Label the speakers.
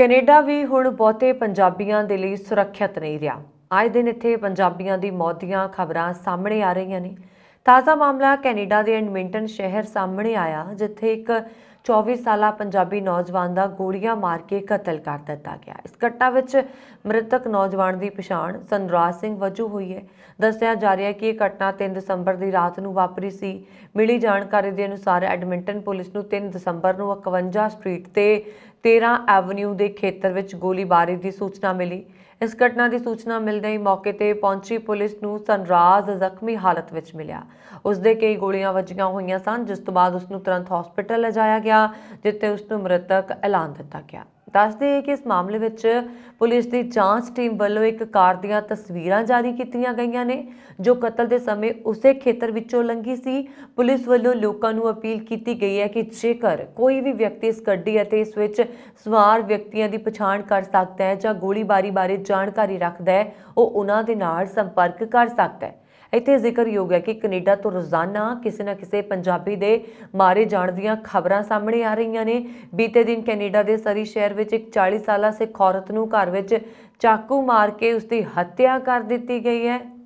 Speaker 1: Canada ਵੀ ਹੁਣ ਬਹੁਤੇ ਪੰਜਾਬੀਆਂ ਦੇ ਲਈ ਸੁਰੱਖਿਅਤ ਨਹੀਂ ਰਿਹਾ ਆਏ ਦਿਨ ਇੱਥੇ ਪੰਜਾਬੀਆਂ ਦੀ ਮੌਤ ਦੀਆਂ ਖਬਰਾਂ ਸਾਹਮਣੇ ਆ ਰਹੀਆਂ ਨੇ ਤਾਜ਼ਾ ਮਾਮਲਾ ਕੈਨੇਡਾ ਦੇ ਐਡਮਿੰਟਨ ਸ਼ਹਿਰ ਸਾਹਮਣੇ ਆਇਆ ਜਿੱਥੇ ਇੱਕ 24 ਸਾਲਾ ਪੰਜਾਬੀ ਨੌਜਵਾਨ ਦਾ ਗੋਲੀਆਂ ਮਾਰ ਕੇ ਕਤਲ ਕਰ ਦਿੱਤਾ ਗਿਆ ਇਸ ਘਟਨਾ ਵਿੱਚ ਮ੍ਰਿਤਕ ਨੌਜਵਾਨ ਦੀ ਪਛਾਣ ਸੰਰਾਜ ਸਿੰਘ ਵਜੂ ਹੋਈ ਹੈ ਦੱਸਿਆ ਜਾ ਰਿਹਾ ਹੈ ਕਿ ਇਹ ਘਟਨਾ 3 ਦਸੰਬਰ ਦੀ ਰਾਤ ਨੂੰ ਵਾਪਰੀ ਸੀ ਮਿਲੀ ਜਾਣਕਾਰੀ ਦੇ ਅਨੁਸਾਰ ਐਡਮਿੰਟਨ ਪੁਲਿਸ ਨੂੰ 3 ਦਸੰਬਰ ਨੂੰ 51 ਸਟਰੀਟ ਤੇ 13 ਐਵਨਿਊ ਦੇ ਖੇਤਰ ਵਿੱਚ ਗੋਲੀਬਾਰੀ ਦੀ ਸੂਚਨਾ ਮਿਲੀ ਇਸ ਘਟਨਾ ਦੀ ਸੂਚਨਾ ਮਿਲਦੇ ਹੀ ਮੌਕੇ ਤੇ ਪਹੁੰਚੀ ਪੁਲਿਸ ਨੂੰ ਸੰਰਾਜ ਜ਼ਖਮੀ ਹਾਲਤ ਵਿੱਚ ਮਿਲਿਆ ਉਸ ਦੇ ਕਈ ਗੋਲੀਆਂ ਵੱਜੀਆਂ ਹੋਈਆਂ ਸਨ ਜਿਸ ਤੋਂ ਬਾਅਦ ਉਸ ਨੂੰ ਤੁਰੰਤ ਹਸਪੀਟਲ ਲਿਜਾਇਆ ਗਿਆ ਜਿੱਥੇ ਉਸ ਨੂੰ ਮ੍ਰਿਤਕ ਐਲਾਨ ਦਿੱਤਾ ਗਿਆ ਦੱਸ ਦਈਏ ਕਿ ਇਸ ਮਾਮਲੇ ਵਿੱਚ ਪੁਲਿਸ ਦੀ ਜਾਂਚ ਟੀਮ ਵੱਲੋਂ ਇੱਕ ਕਾਰ ਦੀਆਂ ਤਸਵੀਰਾਂ ਜਾਰੀ ਕੀਤੀਆਂ ਗਈਆਂ ਨੇ ਜੋ ਕਤਲ ਦੇ ਸਮੇਂ ਉਸੇ ਖੇਤਰ ਵਿੱਚੋਂ ਲੰਘੀ ਸੀ ਪੁਲਿਸ ਵੱਲੋਂ ਲੋਕਾਂ ਨੂੰ ਅਪੀਲ ਕੀਤੀ ਗਈ ਹੈ ਕਿ ਜੇਕਰ ਕੋਈ ਵੀ ਵਿਅਕਤੀ ਇਸ ਗੱਡੀ ਅਤੇ ਇਸ ਵਿੱਚ ਸਵਾਰ ਵਿਅਕਤੀਆਂ ਦੀ ਪਛਾਣ ਕਰ ਸਕਦਾ ਹੈ ਜਾਂ ਗੋਲੀਬਾਰੀ ਬਾਰੇ ਜਾਣਕਾਰੀ ਰੱਖਦਾ ਹੈ ਉਹ ਉਹਨਾਂ ਦੇ ਨਾਲ ਸੰਪਰਕ ਕਰ ਸਕਦਾ ਹੈ ਇੱਥੇ ਜ਼ਿਕਰ ਯੋਗ ਹੈ ਕਿ ਕੈਨੇਡਾ ਤੋਂ ਰੋਜ਼ਾਨਾ ਕਿਸੇ ਨਾ ਕਿਸੇ ਪੰਜਾਬੀ ਦੇ ਮਾਰੇ ਜਾਣ ਦੀਆਂ ਖਬਰਾਂ ਸਾਹਮਣੇ ਆ ਰਹੀਆਂ ਨੇ ਬੀਤੇ ਦਿਨ ਕੈਨੇਡਾ ਦੇ ਸਰੀ ਸ਼ਹਿਰ ਵਿੱਚ ਇੱਕ 40 ਸਾਲਾ ਸਿੱਖ ਔਰਤ ਨੂੰ ਘਰ ਵਿੱਚ ਚਾਕੂ ਮਾਰ ਕੇ ਉਸ ਦੀ ਹੱਤਿਆ ਕਰ ਦਿੱਤੀ ਗਈ ਹੈ